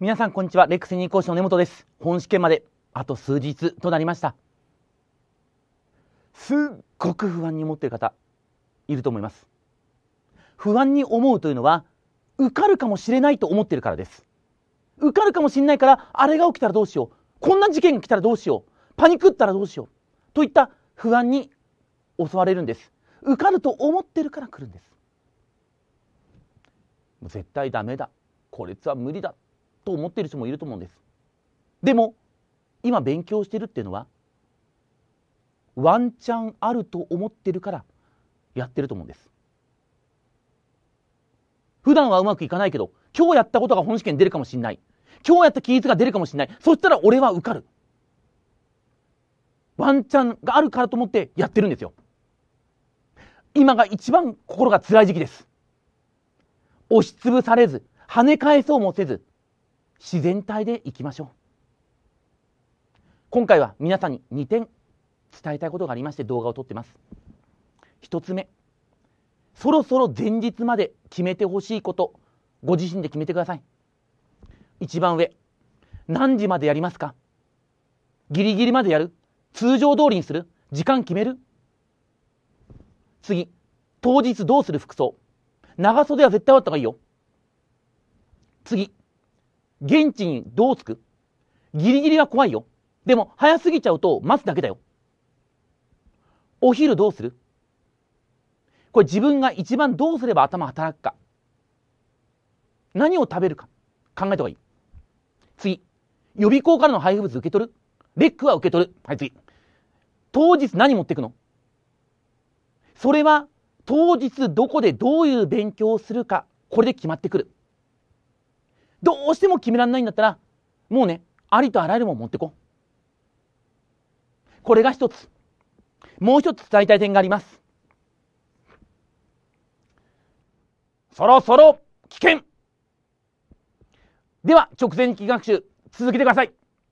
皆さんこんにちは。レックス2講師の根本です。本試験まであと数日となりました。すっごく不安に思っている方いると思います。不安に思うというのは受かるかもしれないと思ってるからです。受かるかもしれないからあれが起きたらどうしよう。こんな事件が来たらどうしよう。パニックったらどうしよう。といった不安に襲われるんです。受かると思ってるから来るんです。絶対ダメだ。こいつは無理だ。と思ってる人もいると思うんです。でも、今勉強してるっていうのは、ワンチャンあると思ってるからやってると思うんです。普段はうまくいかないけど、今日やったことが本試験出るかもしんない。今日やった記述が出るかもしんない。そしたら俺は受かる。ワンチャンがあるからと思ってやってるんですよ。今が一番心が辛い時期です。押しつぶされず、跳ね返そうもせず、自然体でいきましょう今回は皆さんに2点伝えたいことがありまして動画を撮ってます1つ目そろそろ前日まで決めてほしいことご自身で決めてください一番上何時までやりますかギリギリまでやる通常通りにする時間決める次当日どうする服装長袖は絶対あった方がいいよ次現地にどう着くギリギリは怖いよ。でも、早すぎちゃうと待つだけだよ。お昼どうするこれ自分が一番どうすれば頭働くか。何を食べるか。考えた方がいい。次。予備校からの配布物受け取るレックは受け取る。はい、次。当日何持っていくのそれは当日どこでどういう勉強をするか、これで決まってくる。どうしても決められないんだったら、もうね、ありとあらゆるもの持ってこ。これが一つ。もう一つ伝えたい点があります。そろそろ危険では、直前期学習、続けてください。